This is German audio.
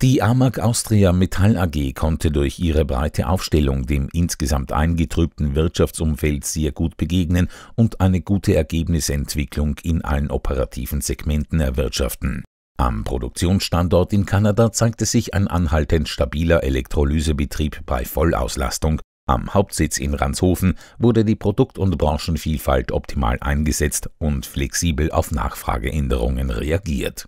Die AMAG Austria Metall AG konnte durch ihre breite Aufstellung dem insgesamt eingetrübten Wirtschaftsumfeld sehr gut begegnen und eine gute Ergebnisentwicklung in allen operativen Segmenten erwirtschaften. Am Produktionsstandort in Kanada zeigte sich ein anhaltend stabiler Elektrolysebetrieb bei Vollauslastung. Am Hauptsitz in Ranshofen wurde die Produkt- und Branchenvielfalt optimal eingesetzt und flexibel auf Nachfrageänderungen reagiert.